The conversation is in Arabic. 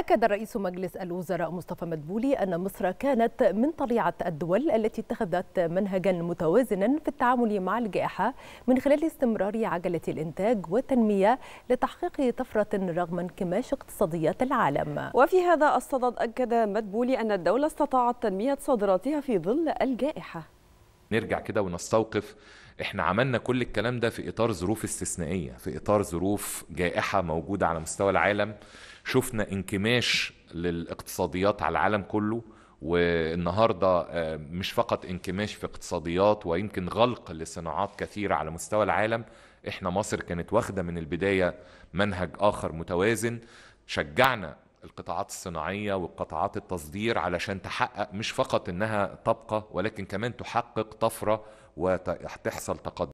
أكد رئيس مجلس الوزراء مصطفى مدبولي أن مصر كانت من طليعة الدول التي اتخذت منهجا متوازنا في التعامل مع الجائحة من خلال استمرار عجلة الإنتاج والتنمية لتحقيق طفرة رغم انكماش اقتصاديات العالم وفي هذا الصدد أكد مدبولي أن الدولة استطاعت تنمية صادراتها في ظل الجائحة نرجع كده ونستوقف احنا عملنا كل الكلام ده في اطار ظروف استثنائيه في اطار ظروف جائحه موجوده على مستوى العالم شفنا انكماش للاقتصاديات على العالم كله والنهارده آه، مش فقط انكماش في اقتصاديات ويمكن غلق لصناعات كثيره على مستوى العالم احنا مصر كانت واخده من البدايه منهج اخر متوازن شجعنا القطاعات الصناعيه والقطاعات التصدير علشان تحقق مش فقط انها تبقى ولكن كمان تحقق طفره وتحصل تقدم